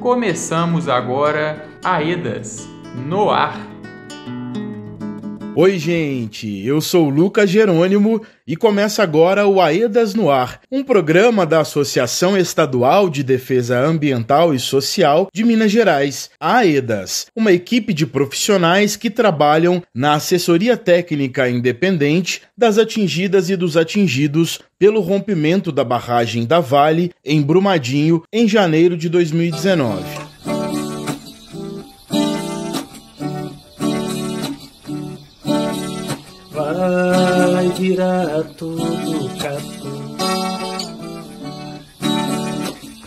Começamos agora Aedas, no ar. Oi, gente, eu sou Lucas Jerônimo e começa agora o AEDAS no Ar, um programa da Associação Estadual de Defesa Ambiental e Social de Minas Gerais, AEDAS, uma equipe de profissionais que trabalham na assessoria técnica independente das atingidas e dos atingidos pelo rompimento da barragem da Vale em Brumadinho em janeiro de 2019. Virar tudo o capu.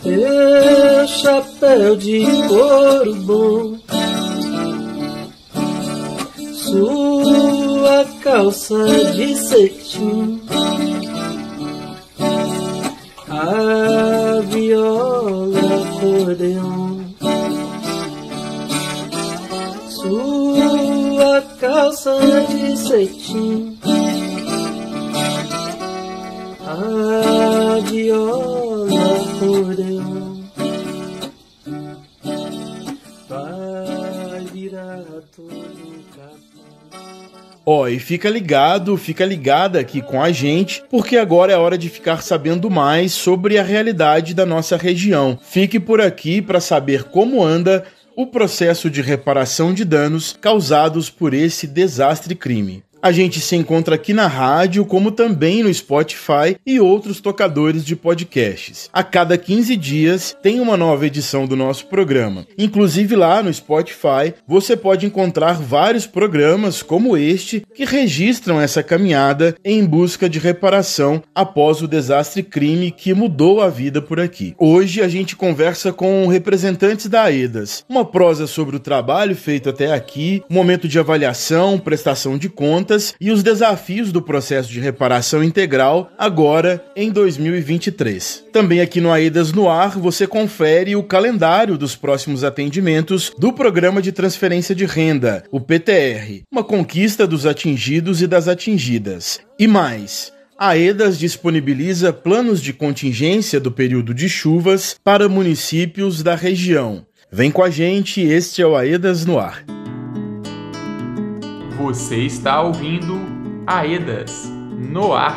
Meu chapéu de couro bom, sua calça de cetim, a viola acordeon. calça de cetim viola, Vai virar todo Ó, oh, e fica ligado, fica ligada aqui com a gente, porque agora é hora de ficar sabendo mais sobre a realidade da nossa região. Fique por aqui para saber como anda o processo de reparação de danos causados por esse desastre crime. A gente se encontra aqui na rádio, como também no Spotify e outros tocadores de podcasts. A cada 15 dias tem uma nova edição do nosso programa. Inclusive lá no Spotify você pode encontrar vários programas como este que registram essa caminhada em busca de reparação após o desastre crime que mudou a vida por aqui. Hoje a gente conversa com representantes da AEDAS, uma prosa sobre o trabalho feito até aqui, momento de avaliação, prestação de contas e os desafios do processo de reparação integral agora em 2023. Também aqui no Aedas no Ar você confere o calendário dos próximos atendimentos do Programa de Transferência de Renda, o PTR, uma conquista dos atingidos e das atingidas. E mais. A EDAS disponibiliza planos de contingência do período de chuvas para municípios da região. Vem com a gente, este é o AEDAS no ar. Você está ouvindo Aedas no ar.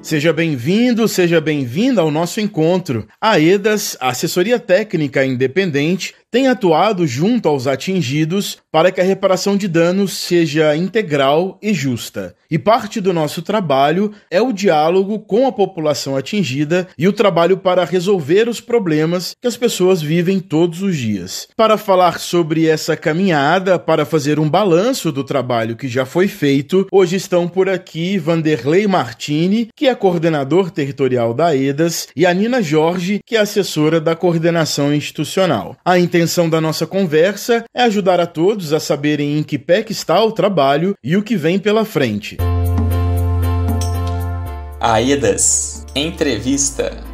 Seja bem-vindo, seja bem-vinda ao nosso encontro. Aedas, assessoria técnica independente tem atuado junto aos atingidos para que a reparação de danos seja integral e justa. E parte do nosso trabalho é o diálogo com a população atingida e o trabalho para resolver os problemas que as pessoas vivem todos os dias. Para falar sobre essa caminhada, para fazer um balanço do trabalho que já foi feito, hoje estão por aqui Vanderlei Martini, que é coordenador territorial da EDAS, e a Nina Jorge, que é assessora da coordenação institucional. A intenção intenção da nossa conversa é ajudar a todos a saberem em que pé que está o trabalho e o que vem pela frente. Aedas Entrevista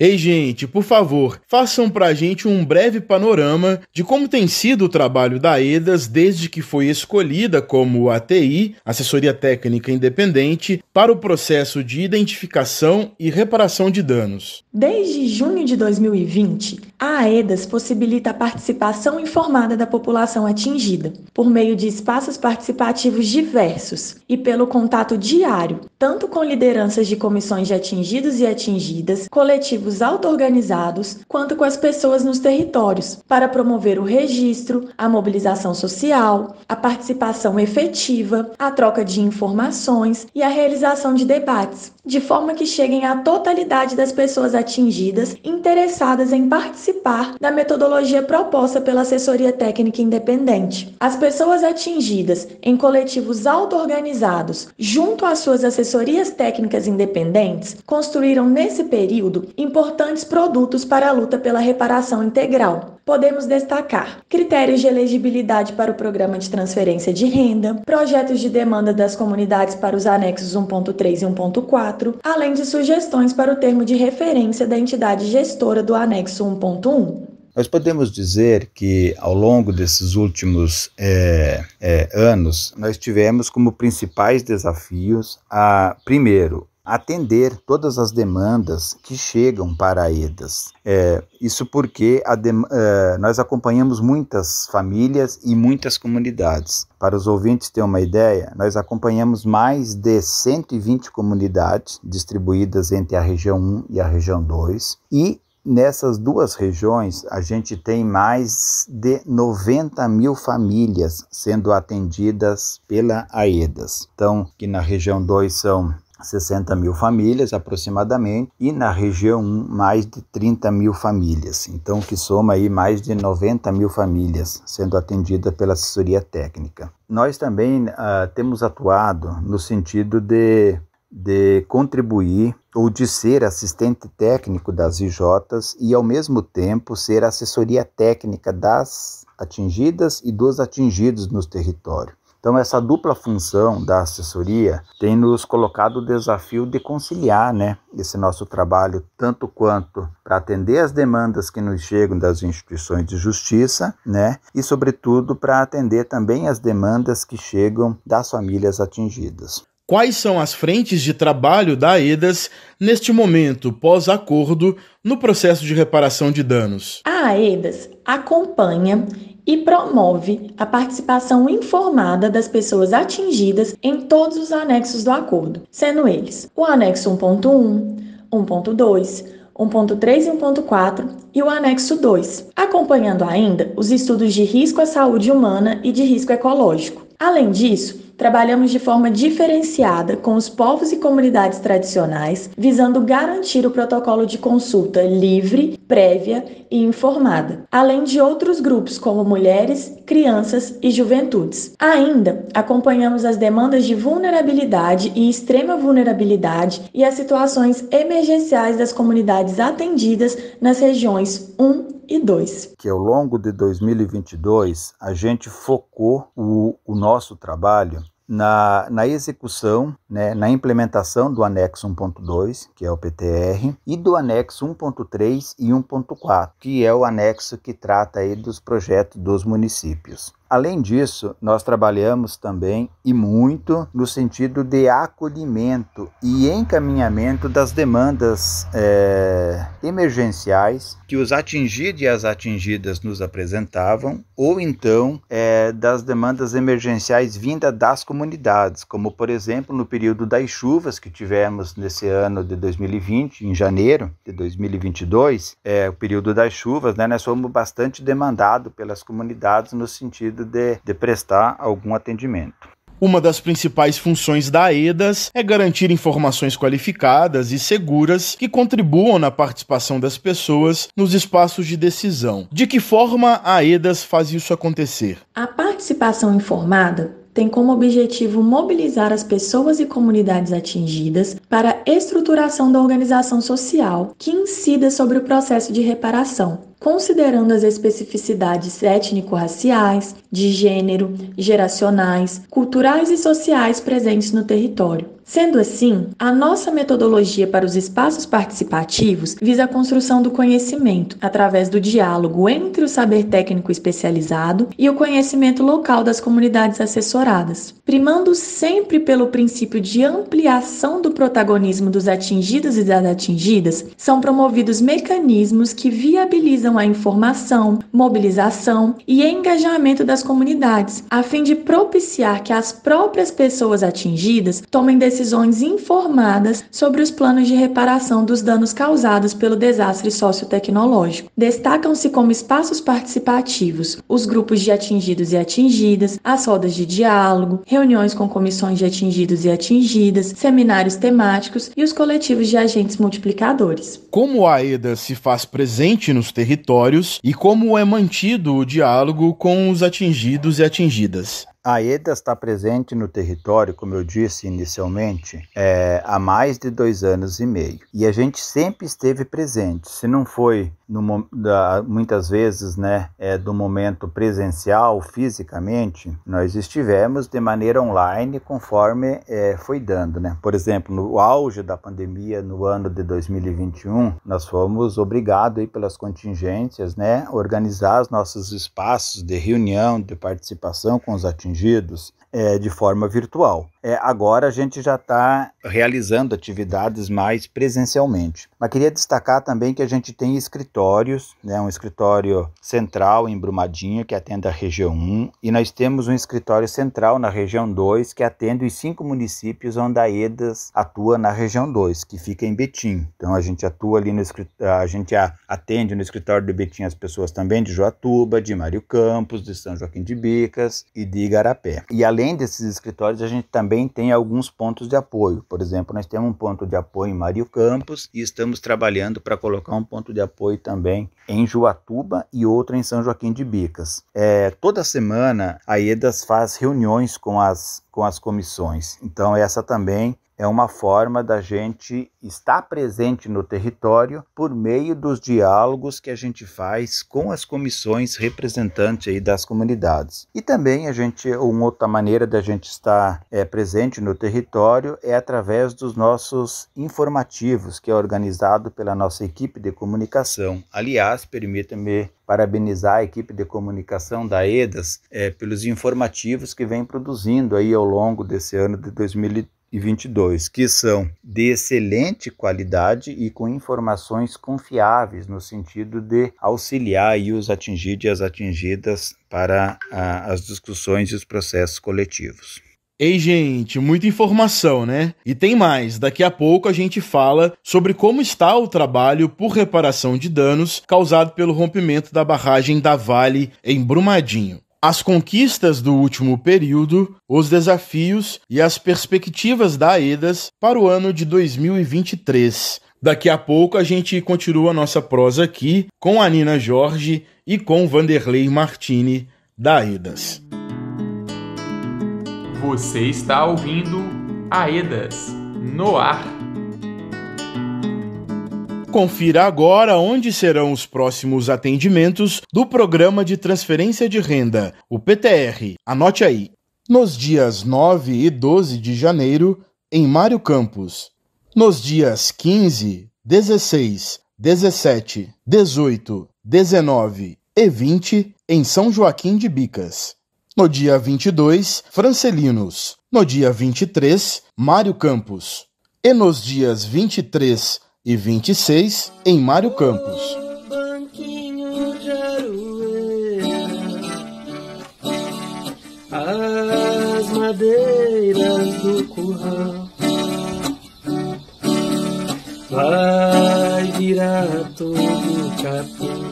Ei, gente, por favor, façam pra gente um breve panorama de como tem sido o trabalho da EDAS desde que foi escolhida como ATI, assessoria técnica independente, para o processo de identificação e reparação de danos. Desde junho de 2020, a AEDAS possibilita a participação informada da população atingida, por meio de espaços participativos diversos e pelo contato diário, tanto com lideranças de comissões de atingidos e atingidas, coletivos auto-organizados, quanto com as pessoas nos territórios, para promover o registro, a mobilização social, a participação efetiva, a troca de informações e a realização de debates, de forma que cheguem à totalidade das pessoas atingidas atingidas interessadas em participar da metodologia proposta pela assessoria técnica independente. As pessoas atingidas em coletivos auto-organizados, junto às suas assessorias técnicas independentes, construíram nesse período importantes produtos para a luta pela reparação integral podemos destacar critérios de elegibilidade para o programa de transferência de renda, projetos de demanda das comunidades para os anexos 1.3 e 1.4, além de sugestões para o termo de referência da entidade gestora do anexo 1.1. Nós podemos dizer que, ao longo desses últimos é, é, anos, nós tivemos como principais desafios a, primeiro, atender todas as demandas que chegam para a EDAS. É, isso porque de, é, nós acompanhamos muitas famílias e muitas comunidades. Para os ouvintes terem uma ideia, nós acompanhamos mais de 120 comunidades distribuídas entre a região 1 e a região 2 e Nessas duas regiões, a gente tem mais de 90 mil famílias sendo atendidas pela AEDAS. Então, que na região 2 são 60 mil famílias aproximadamente, e na região 1, mais de 30 mil famílias. Então, que soma aí mais de 90 mil famílias sendo atendidas pela assessoria técnica. Nós também uh, temos atuado no sentido de, de contribuir ou de ser assistente técnico das IJs e, ao mesmo tempo, ser assessoria técnica das atingidas e dos atingidos nos territórios. Então, essa dupla função da assessoria tem nos colocado o desafio de conciliar né, esse nosso trabalho, tanto quanto para atender as demandas que nos chegam das instituições de justiça, né, e, sobretudo, para atender também as demandas que chegam das famílias atingidas. Quais são as frentes de trabalho da EDAS neste momento pós-acordo no processo de reparação de danos? A EDAS acompanha e promove a participação informada das pessoas atingidas em todos os anexos do acordo, sendo eles o anexo 1.1, 1.2, 1.3 e 1.4 e o anexo 2, acompanhando ainda os estudos de risco à saúde humana e de risco ecológico. Além disso, trabalhamos de forma diferenciada com os povos e comunidades tradicionais, visando garantir o protocolo de consulta livre, prévia e informada, além de outros grupos como mulheres, crianças e juventudes. Ainda, acompanhamos as demandas de vulnerabilidade e extrema vulnerabilidade e as situações emergenciais das comunidades atendidas nas regiões 1 e 2. Que ao longo de 2022 a gente focou o, o nosso trabalho na, na execução, né, na implementação do anexo 1.2, que é o PTR, e do anexo 1.3 e 1.4, que é o anexo que trata aí dos projetos dos municípios. Além disso, nós trabalhamos também e muito no sentido de acolhimento e encaminhamento das demandas é, emergenciais que os atingidos e as atingidas nos apresentavam, ou então é, das demandas emergenciais vindas das comunidades, como por exemplo no período das chuvas que tivemos nesse ano de 2020, em janeiro de 2022, é, eh, o período das chuvas, né, nós fomos bastante demandados pelas comunidades no sentido de, de prestar algum atendimento. Uma das principais funções da EDAS é garantir informações qualificadas e seguras que contribuam na participação das pessoas nos espaços de decisão. De que forma a EDAS faz isso acontecer? A participação informada tem como objetivo mobilizar as pessoas e comunidades atingidas para a estruturação da organização social que incida sobre o processo de reparação, considerando as especificidades étnico-raciais, de gênero, geracionais, culturais e sociais presentes no território. Sendo assim, a nossa metodologia para os espaços participativos visa a construção do conhecimento através do diálogo entre o saber técnico especializado e o conhecimento local das comunidades assessoradas, primando sempre pelo princípio de ampliação do protagonismo dos atingidos e das atingidas, são promovidos mecanismos que viabilizam a informação, mobilização e engajamento das comunidades, a fim de propiciar que as próprias pessoas atingidas tomem decisões decisões informadas sobre os planos de reparação dos danos causados pelo desastre sociotecnológico. Destacam-se como espaços participativos os grupos de atingidos e atingidas, as rodas de diálogo, reuniões com comissões de atingidos e atingidas, seminários temáticos e os coletivos de agentes multiplicadores. Como a AEDA se faz presente nos territórios e como é mantido o diálogo com os atingidos e atingidas? A EDA está presente no território, como eu disse inicialmente, é, há mais de dois anos e meio. E a gente sempre esteve presente. Se não foi no, da, muitas vezes né, é, do momento presencial, fisicamente, nós estivemos de maneira online conforme é, foi dando. Né? Por exemplo, no auge da pandemia no ano de 2021, nós fomos obrigados aí, pelas contingências né, organizar os nossos espaços de reunião, de participação com os atingidos é, de forma virtual é, agora a gente já está realizando atividades mais presencialmente. Mas queria destacar também que a gente tem escritórios, né, um escritório central em Brumadinho, que atende a região 1, e nós temos um escritório central na região 2, que atende os cinco municípios onde a EDAS atua na região 2, que fica em Betim. Então a gente atua ali no a gente atende no escritório de Betim as pessoas também de Joatuba, de Mário Campos, de São Joaquim de Bicas e de Igarapé. E além desses escritórios, a gente também também tem alguns pontos de apoio. Por exemplo, nós temos um ponto de apoio em Mário Campos e estamos trabalhando para colocar um ponto de apoio também em Juatuba e outro em São Joaquim de Bicas. É, toda semana a EDAS faz reuniões com as, com as comissões. Então, essa também é uma forma da gente estar presente no território por meio dos diálogos que a gente faz com as comissões representantes aí das comunidades. E também a gente, uma outra maneira da gente estar é, presente no território é através dos nossos informativos, que é organizado pela nossa equipe de comunicação. Aliás, permita-me parabenizar a equipe de comunicação da EDAS é, pelos informativos que vem produzindo aí ao longo desse ano de 2013 e 22, que são de excelente qualidade e com informações confiáveis no sentido de auxiliar e os atingidos e as atingidas para a, as discussões e os processos coletivos. Ei, gente, muita informação, né? E tem mais, daqui a pouco a gente fala sobre como está o trabalho por reparação de danos causado pelo rompimento da barragem da Vale em Brumadinho as conquistas do último período, os desafios e as perspectivas da AEDAS para o ano de 2023. Daqui a pouco a gente continua a nossa prosa aqui com a Nina Jorge e com Vanderlei Martini da AEDAS. Você está ouvindo AEDAS no ar. Confira agora onde serão os próximos atendimentos do Programa de Transferência de Renda, o PTR. Anote aí. Nos dias 9 e 12 de janeiro, em Mário Campos. Nos dias 15, 16, 17, 18, 19 e 20, em São Joaquim de Bicas. No dia 22, Francelinos. No dia 23, Mário Campos. E nos dias 23, e 26 em Mário Campos. As madeiras do curral vai virar todo capim.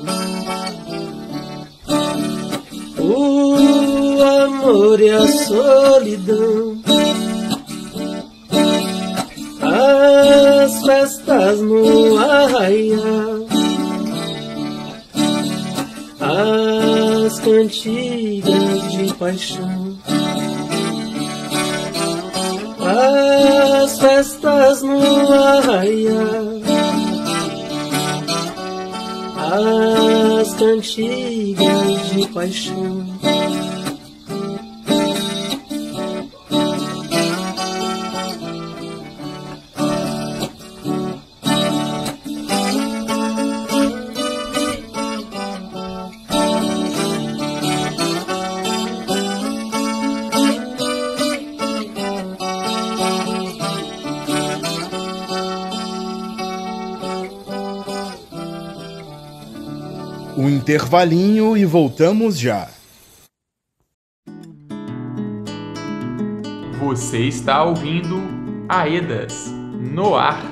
O amor e a solidão as festas no arraia, as cantigas de paixão, as festas no arraia, as cantigas de paixão. intervalinho e voltamos já. Você está ouvindo Aedas no ar.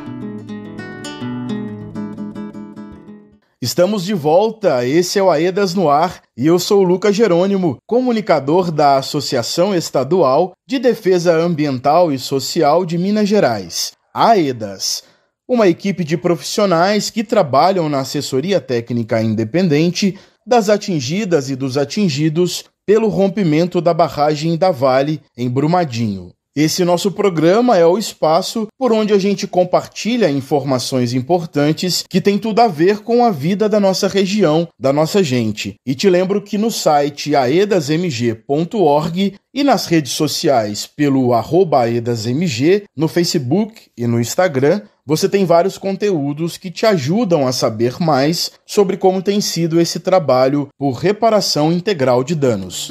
Estamos de volta, esse é o Aedas no Ar e eu sou o Lucas Jerônimo, comunicador da Associação Estadual de Defesa Ambiental e Social de Minas Gerais, Aedas uma equipe de profissionais que trabalham na assessoria técnica independente das atingidas e dos atingidos pelo rompimento da barragem da Vale em Brumadinho. Esse nosso programa é o espaço por onde a gente compartilha informações importantes que têm tudo a ver com a vida da nossa região, da nossa gente. E te lembro que no site aedasmg.org e nas redes sociais pelo arroba aedasmg, no Facebook e no Instagram, você tem vários conteúdos que te ajudam a saber mais sobre como tem sido esse trabalho por reparação integral de danos.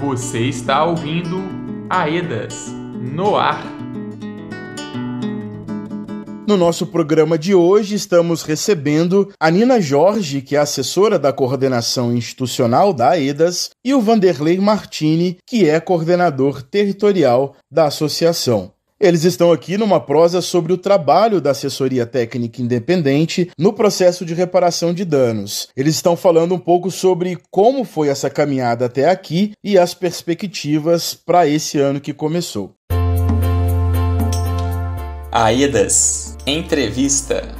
Você está ouvindo Aedas no ar. No nosso programa de hoje, estamos recebendo a Nina Jorge, que é assessora da coordenação institucional da AEDAS, e o Vanderlei Martini, que é coordenador territorial da associação. Eles estão aqui numa prosa sobre o trabalho da assessoria técnica independente no processo de reparação de danos. Eles estão falando um pouco sobre como foi essa caminhada até aqui e as perspectivas para esse ano que começou. Aedas Entrevista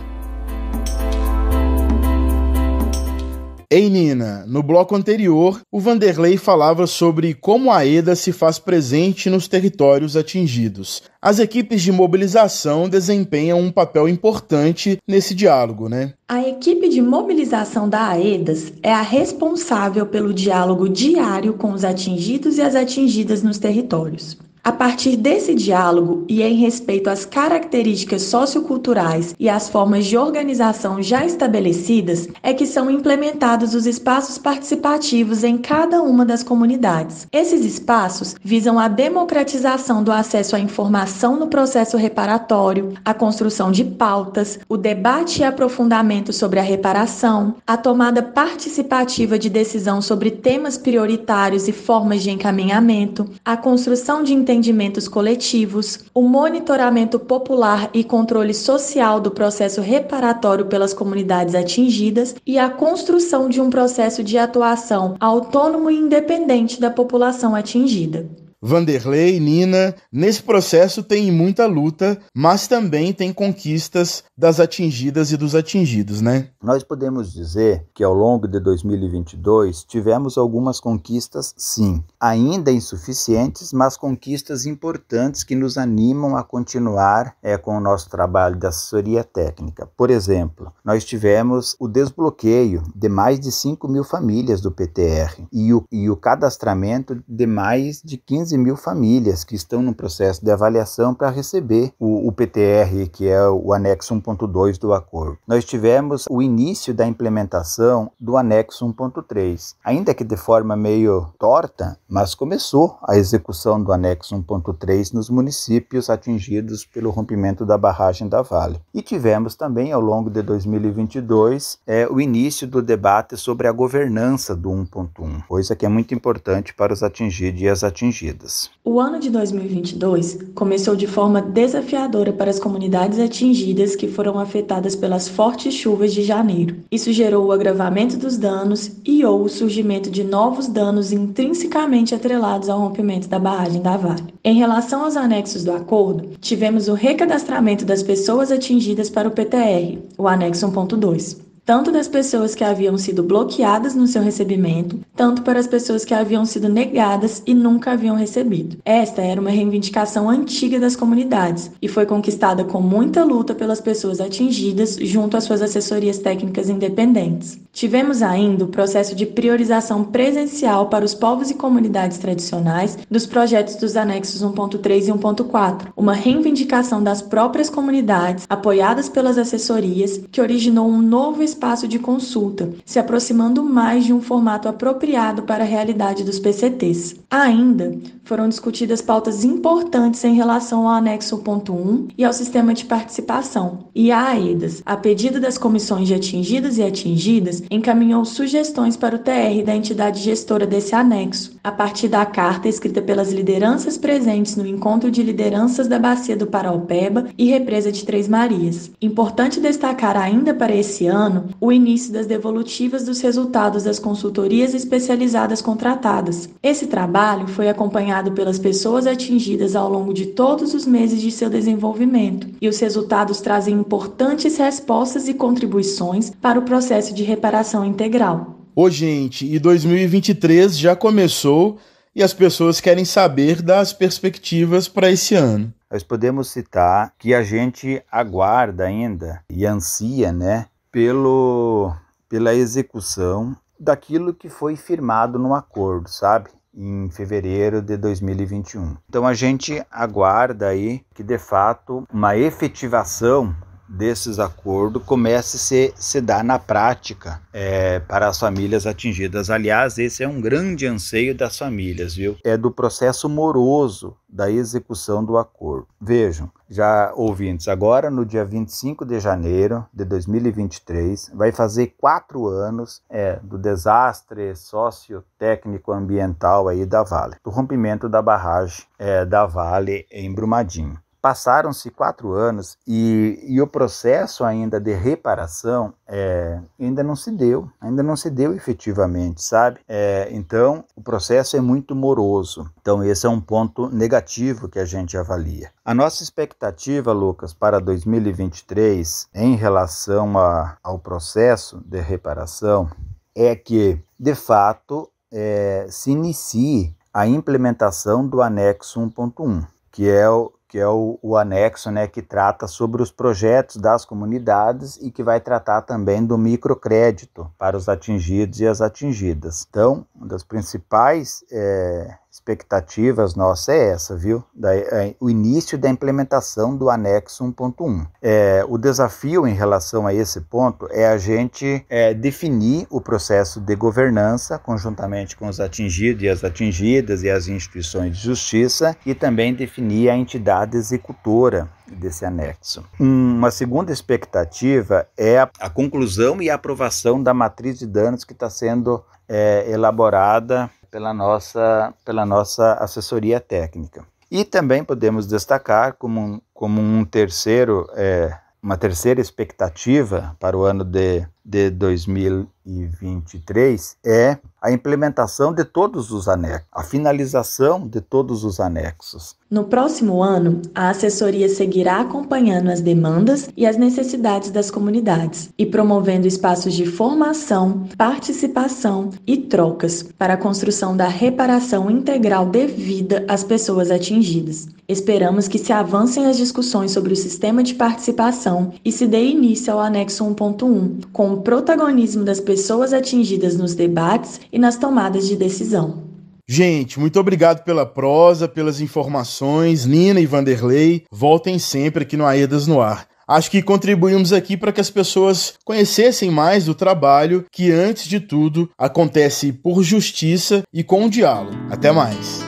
Ei Nina, no bloco anterior, o Vanderlei falava sobre como a EDA se faz presente nos territórios atingidos. As equipes de mobilização desempenham um papel importante nesse diálogo, né? A equipe de mobilização da AEDAS é a responsável pelo diálogo diário com os atingidos e as atingidas nos territórios. A partir desse diálogo e em respeito às características socioculturais e às formas de organização já estabelecidas, é que são implementados os espaços participativos em cada uma das comunidades. Esses espaços visam a democratização do acesso à informação no processo reparatório, a construção de pautas, o debate e aprofundamento sobre a reparação, a tomada participativa de decisão sobre temas prioritários e formas de encaminhamento, a construção de empreendimentos coletivos, o monitoramento popular e controle social do processo reparatório pelas comunidades atingidas e a construção de um processo de atuação autônomo e independente da população atingida. Vanderlei, Nina. Nesse processo tem muita luta, mas também tem conquistas das atingidas e dos atingidos, né? Nós podemos dizer que ao longo de 2022 tivemos algumas conquistas, sim, ainda insuficientes, mas conquistas importantes que nos animam a continuar é, com o nosso trabalho de assessoria técnica. Por exemplo, nós tivemos o desbloqueio de mais de 5 mil famílias do PTR e o, e o cadastramento de mais de 15 15 mil famílias que estão no processo de avaliação para receber o, o PTR, que é o anexo 1.2 do acordo. Nós tivemos o início da implementação do anexo 1.3, ainda que de forma meio torta, mas começou a execução do anexo 1.3 nos municípios atingidos pelo rompimento da barragem da Vale. E tivemos também ao longo de 2022 é, o início do debate sobre a governança do 1.1, coisa que é muito importante para os atingidos e as atingidas. O ano de 2022 começou de forma desafiadora para as comunidades atingidas que foram afetadas pelas fortes chuvas de janeiro. Isso gerou o agravamento dos danos e ou o surgimento de novos danos intrinsecamente atrelados ao rompimento da barragem da Vale. Em relação aos anexos do acordo, tivemos o recadastramento das pessoas atingidas para o PTR, o anexo 1.2 tanto das pessoas que haviam sido bloqueadas no seu recebimento, tanto para as pessoas que haviam sido negadas e nunca haviam recebido. Esta era uma reivindicação antiga das comunidades e foi conquistada com muita luta pelas pessoas atingidas junto às suas assessorias técnicas independentes. Tivemos ainda o processo de priorização presencial para os povos e comunidades tradicionais dos projetos dos anexos 1.3 e 1.4, uma reivindicação das próprias comunidades apoiadas pelas assessorias que originou um novo espaço de consulta, se aproximando mais de um formato apropriado para a realidade dos PCTs. Ainda foram discutidas pautas importantes em relação ao anexo ponto 1 e ao sistema de participação. E a AEDAS, a pedido das comissões de atingidos e atingidas, encaminhou sugestões para o TR da entidade gestora desse anexo, a partir da carta escrita pelas lideranças presentes no encontro de lideranças da Bacia do Paraupeba e Represa de Três Marias. Importante destacar ainda para esse ano o início das devolutivas dos resultados das consultorias especializadas contratadas. Esse trabalho foi acompanhado pelas pessoas atingidas ao longo de todos os meses de seu desenvolvimento, e os resultados trazem importantes respostas e contribuições para o processo de reparação integral. Ô, gente, e 2023 já começou e as pessoas querem saber das perspectivas para esse ano nós podemos citar que a gente aguarda ainda e ansia, né, pelo, pela execução daquilo que foi firmado no acordo, sabe? Em fevereiro de 2021. Então a gente aguarda aí que de fato uma efetivação desses acordos comece a se, se dar na prática é, para as famílias atingidas. Aliás, esse é um grande anseio das famílias, viu? É do processo moroso da execução do acordo. Vejam, já ouvintes, agora no dia 25 de janeiro de 2023, vai fazer quatro anos é, do desastre sociotécnico ambiental aí da Vale, do rompimento da barragem é, da Vale em Brumadinho. Passaram-se quatro anos e, e, o processo ainda de reparação é, ainda não se deu, ainda não se deu efetivamente, sabe? É, então, o processo é muito moroso. Então, esse é um ponto negativo que a gente avalia. A nossa expectativa, Lucas, para 2023 em relação a, ao processo de reparação é que, de fato, é, se inicie a implementação do anexo 1.1, que é o que é o, o, anexo né, que trata sobre os projetos das comunidades e que vai tratar também do microcrédito para os atingidos e as atingidas. Então, uma das principais é, expectativas nossa é essa, viu? Da, é, o início da implementação do anexo 1.1. É, o desafio em relação a esse ponto é a gente é, definir o processo de governança conjuntamente com os atingidos e as atingidas e as instituições de justiça e também definir a entidade executora desse anexo. Uma segunda expectativa é a, a conclusão e a aprovação da matriz de danos que está sendo é, elaborada pela nossa, pela nossa assessoria técnica. E também podemos destacar como um, como um terceiro, é, uma terceira expectativa para o ano de de 2023 é a implementação de todos os anexos, a finalização de todos os anexos. No próximo ano, a assessoria seguirá acompanhando as demandas e as necessidades das comunidades e promovendo espaços de formação, participação e trocas para a construção da reparação integral devida às pessoas atingidas. Esperamos que se avancem as discussões sobre o sistema de participação e se dê início ao anexo 1.1 com o protagonismo das pessoas atingidas nos debates e nas tomadas de decisão. Gente, muito obrigado pela prosa, pelas informações. Nina e Vanderlei, voltem sempre aqui no Aedas no Ar. Acho que contribuímos aqui para que as pessoas conhecessem mais do trabalho que, antes de tudo, acontece por justiça e com diálogo. Até mais.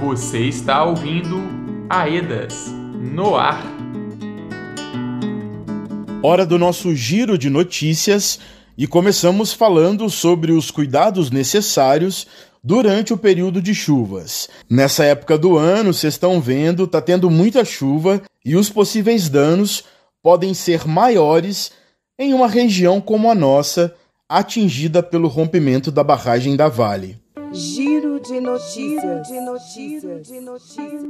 Você está ouvindo Aedas no Ar. Hora do nosso giro de notícias e começamos falando sobre os cuidados necessários durante o período de chuvas. Nessa época do ano, vocês estão vendo, está tendo muita chuva e os possíveis danos podem ser maiores em uma região como a nossa, atingida pelo rompimento da barragem da Vale. Giro de notícias. Giro de notícias.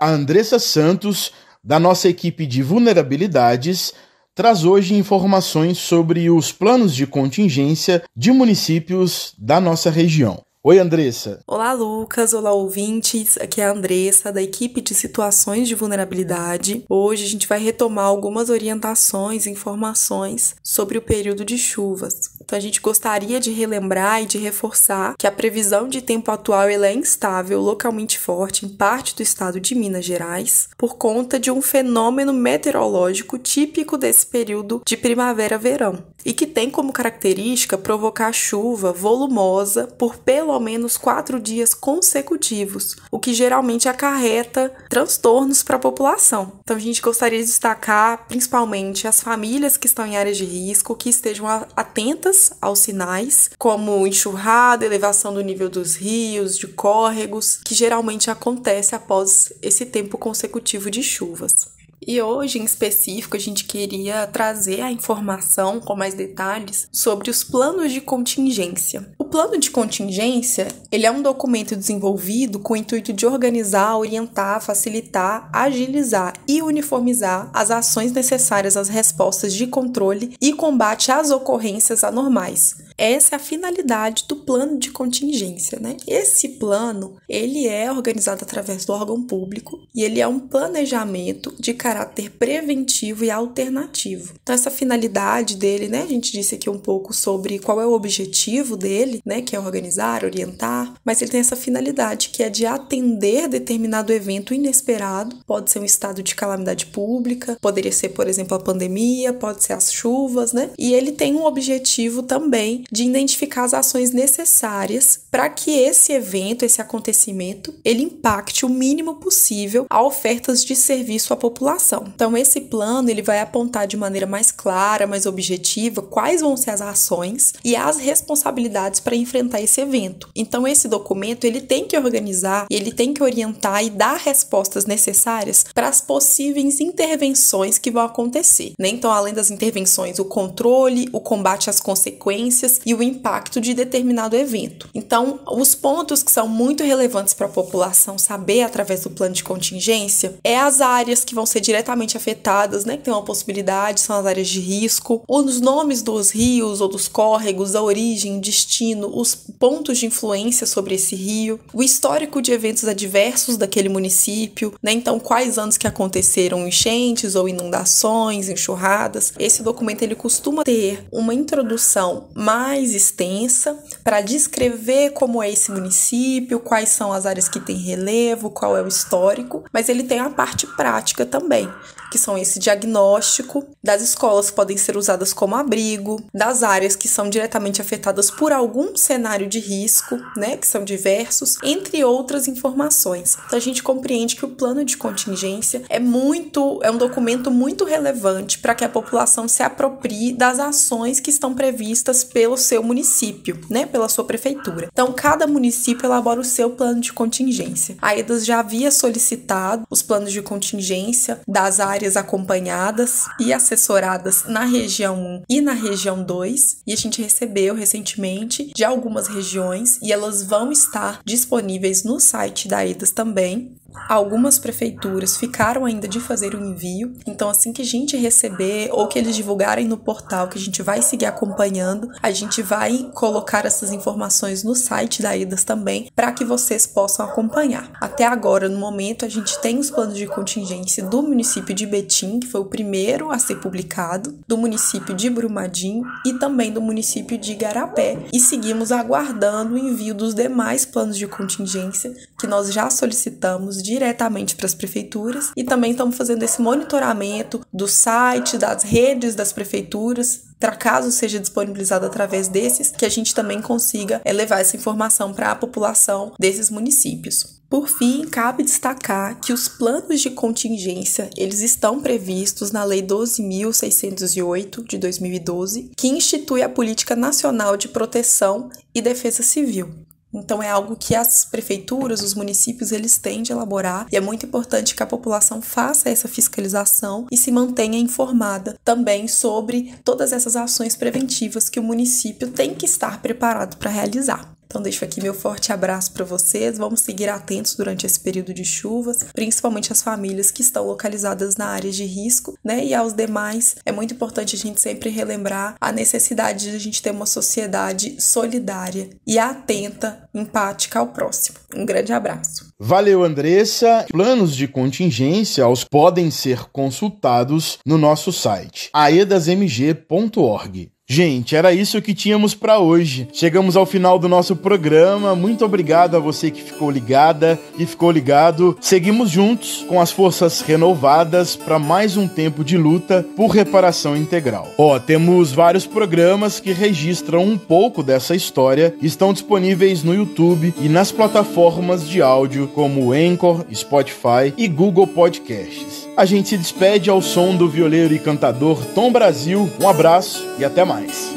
A Andressa Santos da nossa equipe de vulnerabilidades, traz hoje informações sobre os planos de contingência de municípios da nossa região. Oi, Andressa. Olá, Lucas. Olá, ouvintes. Aqui é a Andressa, da equipe de situações de vulnerabilidade. Hoje a gente vai retomar algumas orientações e informações sobre o período de chuvas. Então, a gente gostaria de relembrar e de reforçar que a previsão de tempo atual ela é instável, localmente forte, em parte do estado de Minas Gerais, por conta de um fenômeno meteorológico típico desse período de primavera-verão e que tem como característica provocar chuva volumosa por pelo pelo menos quatro dias consecutivos, o que geralmente acarreta transtornos para a população. Então, a gente gostaria de destacar principalmente as famílias que estão em áreas de risco, que estejam atentas aos sinais, como enxurrada, elevação do nível dos rios, de córregos, que geralmente acontece após esse tempo consecutivo de chuvas. E hoje, em específico, a gente queria trazer a informação com mais detalhes sobre os planos de contingência. O plano de contingência, ele é um documento desenvolvido com o intuito de organizar, orientar, facilitar, agilizar e uniformizar as ações necessárias às respostas de controle e combate às ocorrências anormais. Essa é a finalidade do plano de contingência, né? Esse plano, ele é organizado através do órgão público e ele é um planejamento de caráter preventivo e alternativo. Então essa finalidade dele, né? A gente disse aqui um pouco sobre qual é o objetivo dele né, que é organizar, orientar, mas ele tem essa finalidade que é de atender determinado evento inesperado. Pode ser um estado de calamidade pública, poderia ser, por exemplo, a pandemia, pode ser as chuvas, né? E ele tem um objetivo também de identificar as ações necessárias para que esse evento, esse acontecimento, ele impacte o mínimo possível a ofertas de serviço à população. Então esse plano ele vai apontar de maneira mais clara, mais objetiva quais vão ser as ações e as responsabilidades para enfrentar esse evento. Então esse documento, ele tem que organizar, ele tem que orientar e dar respostas necessárias para as possíveis intervenções que vão acontecer. Né? Então, além das intervenções, o controle, o combate às consequências e o impacto de determinado evento. Então, os pontos que são muito relevantes para a população saber através do plano de contingência é as áreas que vão ser diretamente afetadas, né? Que tem uma possibilidade, são as áreas de risco, os nomes dos rios ou dos córregos, a origem, destino, os pontos de influência sobre sobre esse rio, o histórico de eventos adversos daquele município, né? Então, quais anos que aconteceram enchentes ou inundações, enxurradas. Esse documento ele costuma ter uma introdução mais extensa para descrever como é esse município, quais são as áreas que tem relevo, qual é o histórico, mas ele tem a parte prática também, que são esse diagnóstico das escolas que podem ser usadas como abrigo, das áreas que são diretamente afetadas por algum cenário de risco, né, que são diversos, entre outras informações. Então a gente compreende que o plano de contingência é muito, é um documento muito relevante para que a população se aproprie das ações que estão previstas pelo seu município, né, pela sua prefeitura. Então cada município elabora o seu plano de contingência. A EDAS já havia solicitado os planos de contingência das áreas acompanhadas e assessoradas na região 1 e na região 2, e a gente recebeu recentemente de algumas regiões e elas vão vão estar disponíveis no site da IDAS também. Algumas prefeituras ficaram ainda de fazer o envio, então assim que a gente receber ou que eles divulgarem no portal, que a gente vai seguir acompanhando, a gente vai colocar essas informações no site da IDAS também, para que vocês possam acompanhar. Até agora, no momento, a gente tem os planos de contingência do município de Betim, que foi o primeiro a ser publicado, do município de Brumadinho e também do município de Igarapé, e seguimos aguardando o envio dos demais planos de contingência que nós já solicitamos diretamente para as prefeituras e também estamos fazendo esse monitoramento do site, das redes das prefeituras para caso seja disponibilizado através desses, que a gente também consiga levar essa informação para a população desses municípios. Por fim, cabe destacar que os planos de contingência, eles estão previstos na Lei 12608 de 2012, que institui a Política Nacional de Proteção e Defesa Civil. Então é algo que as prefeituras, os municípios, eles têm de elaborar e é muito importante que a população faça essa fiscalização e se mantenha informada também sobre todas essas ações preventivas que o município tem que estar preparado para realizar. Então deixo aqui meu forte abraço para vocês. Vamos seguir atentos durante esse período de chuvas, principalmente as famílias que estão localizadas na área de risco, né? E aos demais, é muito importante a gente sempre relembrar a necessidade de a gente ter uma sociedade solidária e atenta, empática ao próximo. Um grande abraço. Valeu, Andressa. Planos de contingência os podem ser consultados no nosso site aedasmg.org. Gente, era isso que tínhamos para hoje. Chegamos ao final do nosso programa. Muito obrigado a você que ficou ligada e ficou ligado. Seguimos juntos com as forças renovadas para mais um tempo de luta por reparação integral. Ó, oh, temos vários programas que registram um pouco dessa história, estão disponíveis no YouTube e nas plataformas de áudio como Anchor, Spotify e Google Podcasts. A gente se despede ao som do violeiro e cantador Tom Brasil. Um abraço e até mais.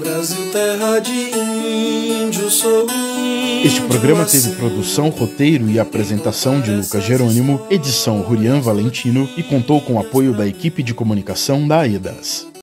Brasil, terra de índio, sou índio, este programa assim. teve produção, roteiro e apresentação de Lucas Jerônimo, edição Julian Valentino e contou com o apoio da equipe de comunicação da AIDAS.